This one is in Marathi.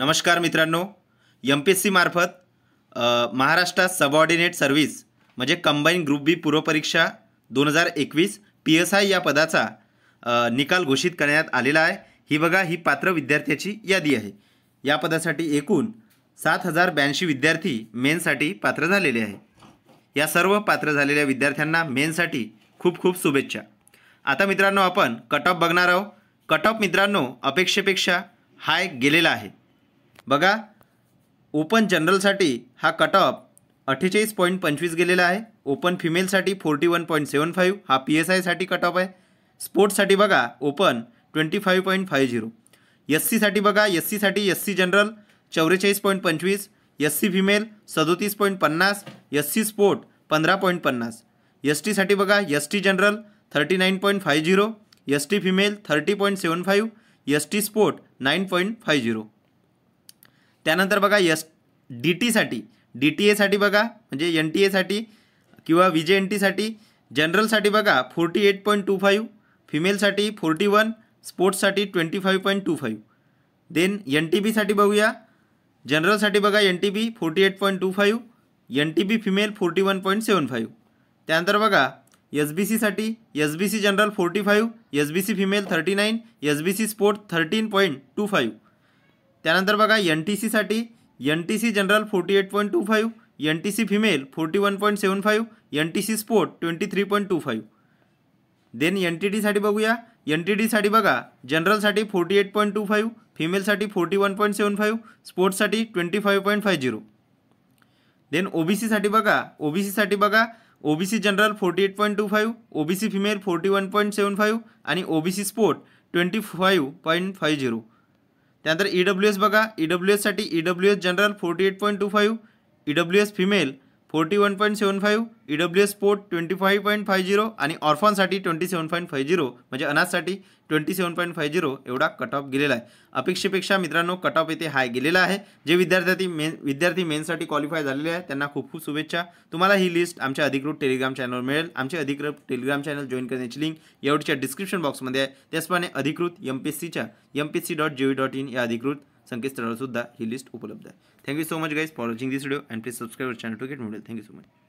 नमस्कार मित्रांनो एम पी एस सी मार्फत महाराष्ट्रात सबऑर्डिनेट सर्व्हिस म्हणजे कंबाईन ग्रुप बी पूर्वपरीक्षा दोन हजार एकवीस पी एस आय या पदाचा निकाल घोषित करण्यात आलेला आहे ही बघा ही पात्र विद्यार्थ्याची यादी आहे या पदासाठी एकूण सात हजार ब्याऐंशी विद्यार्थी मेनसाठी पात्र झालेले आहे या सर्व पात्र झालेल्या विद्यार्थ्यांना मेनसाठी खूप खूप शुभेच्छा आता मित्रांनो आपण कट ऑफ बघणार आहोत कट ऑफ मित्रांनो अपेक्षेपेक्षा हाय गेलेला आहे बगा ओपन जनरल सा हा कटअप अठेच पॉइंट पंचवीस गेला है ओपन सा forty one point seven five हा P S I cut off है स्पोर्ट्स बगा open twenty five point five zero S C बगा S C S C general चौरेच पॉइंट पंचवीस एस सी फिमेल सदोतीस पॉइंट पन्नास एस सी स्पोर्ट पंद्रह पॉइंट पन्नास एस सा बगा S T general thirty nine point five zero S T female thirty point seven five S T sport nine point five zero त्यानंतर बघा यस डी टीसाठी डी टी एसाठी बघा म्हणजे एन टी एसाठी किंवा व्ही जे एन टीसाठी जनरलसाठी बघा forty eight point two five फिमेलसाठी फोर्टी वन स्पोर्ट्ससाठी twenty five point two five then N T बीसाठी बघूया जनरलसाठी बघा N T B forty eight point two five N T B female forty one point seven five त्यानंतर बघा एस बी सीसाठी S B C general forty five S B C female thirty nine S B C sport thirteen point two five त्यानंतर बघा एन टी सीसाठी N T C general forty eight point two five N T C female forty one point seven five N T C sport twenty three point two five then N T टीसाठी बघूया एन टी डीसाठी बघा जनरलसाठी forty eight point two five फिमेलसाठी forty one point seven five स्पोर्ट्ससाठी twenty five point five zero then O B सीसाठी बघा ओ बी सीसाठी बघा O B C general forty eight point two five O B C female forty one point seven five आणि O B C sport twenty five point five zero त्यानंतर ई डब्ल्यू एस बघा ई डब्ल्यू एससाठी E W S general forty eight point two five E W S female forty one point seven five W e S sport twenty five point five zero आणि ऑर्फॉनसाठी twenty seven point five zero म्हणजे अनाथसाठी twenty seven point five zero एवढा कट ऑफ गेलेला आहे अपेक्षेपेक्षा मित्रांनो कट ऑफ येथे हाय गेलेला आहे जे विद्यार्थी मेन विद्यार्थी मेनसाठी क्वालिफाय झालेले आहे त्यांना खूप खूप शुभेच्छा तुम्हाला ही लिस्ट आमच्या अधिकृत टेलिग्राम चॅनलवर मिळेल आमचे अधिकृत टेलिग्राम चॅनल जॉईन करण्याची लिंक यावरच्या डिस्क्रिप्शन बॉक्समध्ये आहे त्याचप्रमाणे अधिकृत एम पी एस सीच्या M P S C dot G V dot in या अधिकृत संकेतस्थळावर सुद्धा ही लिस्ट उपलब्ध आहे thank you so much guys for watching this video and please subscribe channel to get मोडेल थँक्यू सो मच